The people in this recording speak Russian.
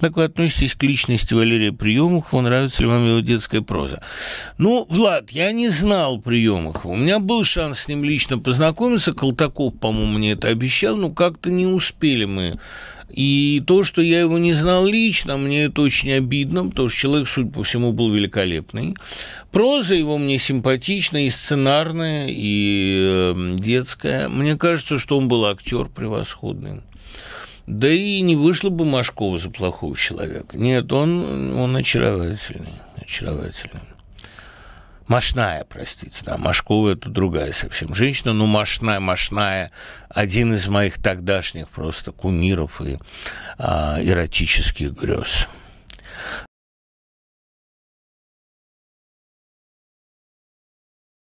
Как вы относитесь к личности Валерия Приемухова? Нравится ли вам его детская проза? Ну, Влад, я не знал Приемухова. У меня был шанс с ним лично познакомиться. Колтаков, по-моему, мне это обещал, но как-то не успели мы. И то, что я его не знал лично, мне это очень обидно, потому что человек, судя по всему, был великолепный. Проза его мне симпатичная, и сценарная, и эм, детская. Мне кажется, что он был актер превосходный. Да и не вышло бы Машкова за плохого человека. Нет, он, он очаровательный, очаровательный. Машная, простите, да, Машкова – это другая совсем женщина, но ну, машная, машная. один из моих тогдашних просто кумиров и а, эротических грез.